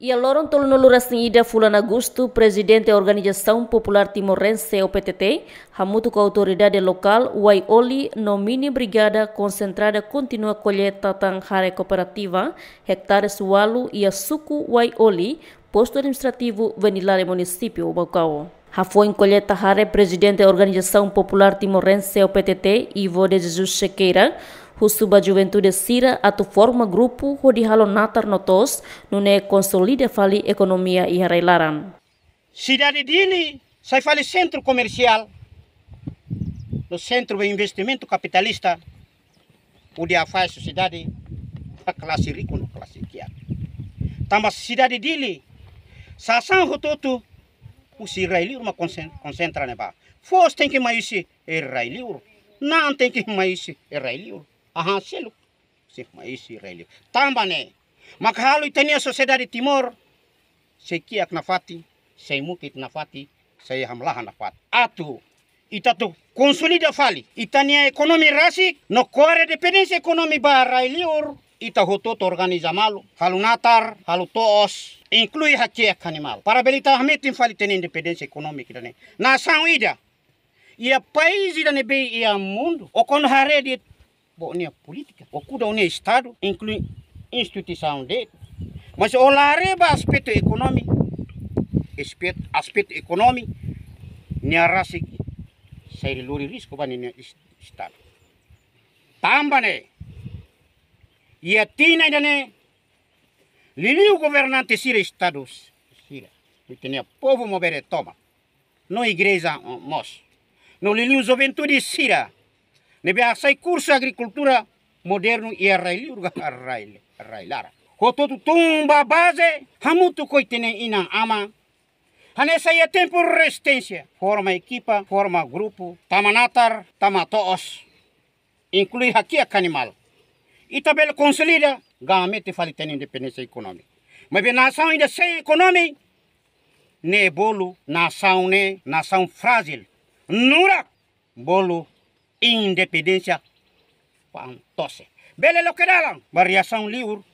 E a Loron Toluno Luracinida assim, Fulano Augusto, presidente da Organização Popular Timorense, OPTT, Ramuto com a autoridade local, Waioli, no mini brigada concentrada continua a colher cooperativa, hectare sualu e a Waioli, posto administrativo Venilare Município, Bacau. Rafoin Colheta Hare, presidente da Organização Popular Timorense, OPTT, Ivo de Jesus Chequeira, suba Juventude Sira atau forma grupo hodi di halonatar notos nune consolida fali economia e relaram. Cidade dele, sai fali centro comercial, no centro de investimento capitalista, onde faz sociedade a classe rica no classe rica. Tamba cidade dele, sasan rototo, o se israeli uma concentra neba. Fos tem que mais israeli, er não tem que mais israeli. Er ahanselu se maisi relief tambane Makhalu itenia soseda di timor sekiak nafati seimukit mukit nafati saya hamlaha nafati atu itatu tu konsolida fali itania ekonomi rasik no koare dependensi ekonomi bara Ilior. E ita hototo organizamalu halu natar halu toos inclui animal para belita hamitin fali tenia independensi ekonomi dane na ida ia país ida nebe ia mundo o kono haredi bonia política. O cuida o Estado, inclui instituição dele. Mas olhareba aspecto econômico, aspecto, aspecto econômico, nia raça que sai lori risco para nia Estado. Tamba né, e a tina ainda né, lili o governante sira Estado sira, e tinha povo mover toma, não igreja mos, não lili o juventude sira, nebe asai curso agricultura moderno e arraili urga arraili arrailara hototu tumba base hamuto coitene ina ama Hanessa ia tempo resistência. Forma equipa, forma grupo. Tamanatar, tamatoos. Inclui aqui a canimal. E também consolida, gamete falitena independência econômica. Mas a nação ainda sem econômica, ne bolo, nação ne, nação frágil. Nura, bolo, independencia pang tose bele lo kedalang bariasang liur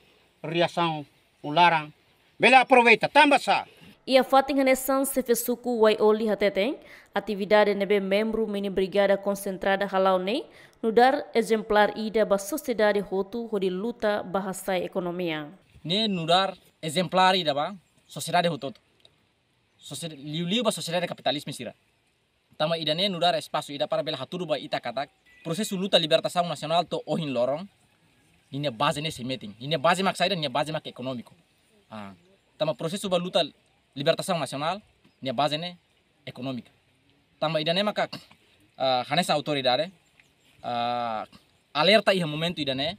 riasang ularang bele aproveita tambah sa e a fatinganesan se fesuku wai oli hateteng atividade nebe membro mini brigada concentrada halaune ne, nudar exemplar ida ba sociedade hotu hodi luta bahasa ekonomia. ne nudar dar exemplar ida ba sociedade hotu sociedade liu liu ba sociedade capitalismo sira tama idane nudar pasu ida para bela haturu ba ita katak proses luta libertasau nasional to ohin lorong ini base ne semeting ini base mak saida ini base mak ekonomiko. ah tama proses ba luta libertasau nasional ini base ne ekonomik tama idane makak uh, ah, hanesa autoridade uh, alerta iha momento idane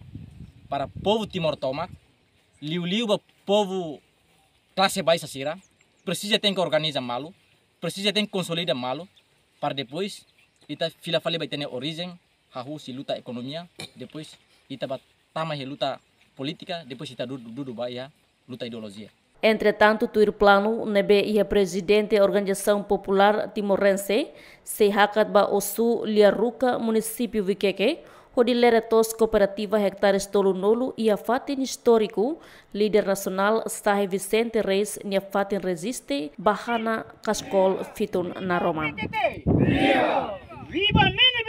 para povo timor tomak liu liu ba povo klase baisa sira precisa tem que malu precisa tem que malu para depois ita fila fale vai ter origem hahu si luta economia depois ita bat tama luta política depois ita dudu dudu baia luta ideologia Entretanto, Tuir Plano, nebe ia presidente da Organização Popular Timorense, se hakat ba osu liaruka município Viqueque, Rodileratos tos kooperativa hektare Nolo nolu ia Fatin historiku, leader nasional Stahe Vicente Reis nia Fatin Resiste, Bahana kaskol Fiton na Roma. Viva! Viva